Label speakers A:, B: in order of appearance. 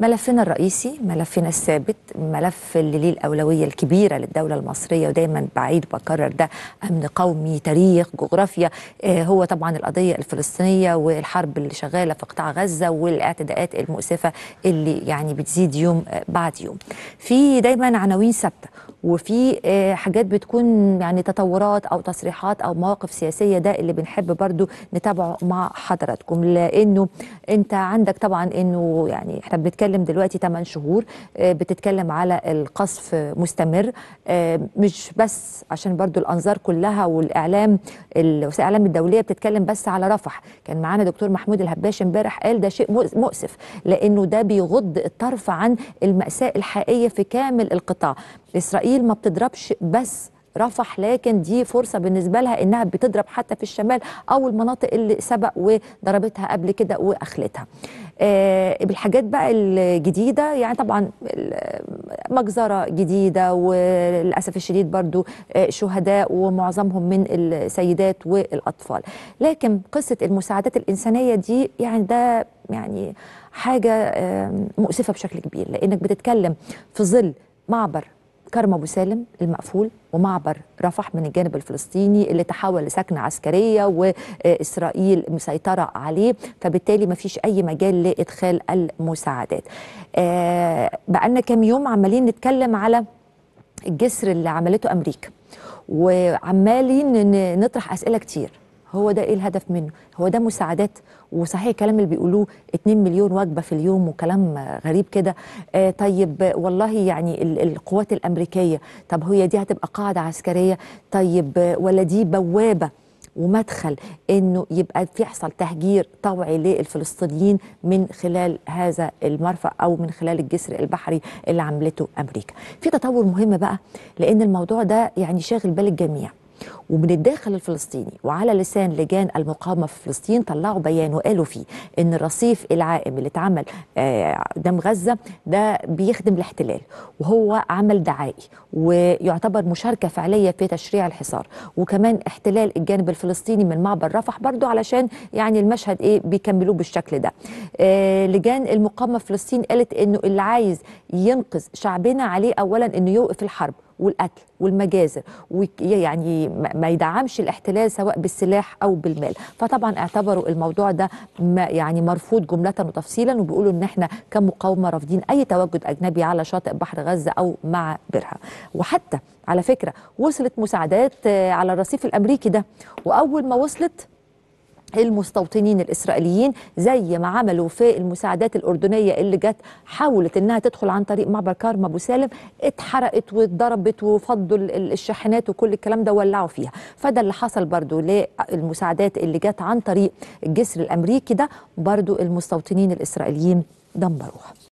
A: ملفنا الرئيسي ملفنا الثابت ملف اللي ليه الأولوية الكبيرة للدولة المصرية ودايما بعيد بكرر ده أمن قومي تاريخ جغرافيا آه، هو طبعا القضية الفلسطينية والحرب اللي شغالة في قطاع غزة والاعتداءات المؤسفة اللي يعني بتزيد يوم آه، بعد يوم في دايما عناوين ثابتة وفي آه، حاجات بتكون يعني تطورات او تصريحات او مواقف سياسيه ده اللي بنحب برضو نتابعه مع حضراتكم لانه انت عندك طبعا انه يعني احنا بنتكلم دلوقتي 8 شهور آه، بتتكلم على القصف مستمر آه، مش بس عشان برضو الانظار كلها والاعلام وسائل الاعلام الدوليه بتتكلم بس على رفح كان معانا دكتور محمود الهباش امبارح قال ده شيء مؤسف لانه ده بيغض الطرف عن الماساه الحقيقيه في كامل القطاع اسرائيل ما بتضربش بس رفح لكن دي فرصه بالنسبه لها انها بتضرب حتى في الشمال او المناطق اللي سبق وضربتها قبل كده واخلتها. آه بالحاجات بقى الجديده يعني طبعا مجزره جديده وللاسف الشديد برضو آه، شهداء ومعظمهم من السيدات والاطفال. لكن قصه المساعدات الانسانيه دي يعني ده يعني حاجه مؤسفه بشكل كبير لانك بتتكلم في ظل معبر كرم ابو سالم المقفول ومعبر رفح من الجانب الفلسطيني اللي تحول لسكنه عسكريه واسرائيل مسيطره عليه فبالتالي ما فيش اي مجال لادخال المساعدات. آه، بقى لنا كام يوم عمالين نتكلم على الجسر اللي عملته امريكا وعمالين نطرح اسئله كتير هو ده ايه الهدف منه هو ده مساعدات وصحيح الكلام اللي بيقولوه 2 مليون وجبه في اليوم وكلام غريب كده آه طيب والله يعني القوات الامريكيه طب هي دي هتبقى قاعده عسكريه طيب ولا دي بوابه ومدخل انه يبقى فيحصل تهجير طوعي للفلسطينيين من خلال هذا المرفأ او من خلال الجسر البحري اللي عملته امريكا. في تطور مهم بقى لان الموضوع ده يعني شاغل بال الجميع. ومن الداخل الفلسطيني وعلى لسان لجان المقاومه في فلسطين طلعوا بيان وقالوا فيه ان الرصيف العائم اللي اتعمل قدام آه، غزه ده بيخدم الاحتلال وهو عمل دعائي ويعتبر مشاركه فعليه في تشريع الحصار وكمان احتلال الجانب الفلسطيني من معبر رفح برضو علشان يعني المشهد ايه بيكملوه بالشكل ده آه، لجان المقاومه في فلسطين قالت انه اللي عايز ينقذ شعبنا عليه اولا انه يوقف الحرب والقتل والمجازر ويعني ما يدعمش الاحتلال سواء بالسلاح او بالمال فطبعا اعتبروا الموضوع ده يعني مرفوض جمله وتفصيلا وبيقولوا ان احنا كمقاومه رافضين اي تواجد اجنبي على شاطئ بحر غزه او مع بيرها وحتى على فكره وصلت مساعدات آه، على الرصيف الامريكي ده واول ما وصلت المستوطنين الإسرائيليين زي ما عملوا في المساعدات الأردنية اللي جت حاولت إنها تدخل عن طريق معبر كارما أبو سالم اتحرقت واتضربت وفضوا الشاحنات وكل الكلام ده ولعوا فيها فده اللي حصل برضو للمساعدات اللي جت عن طريق الجسر الأمريكي ده برضو المستوطنين الإسرائيليين دمروها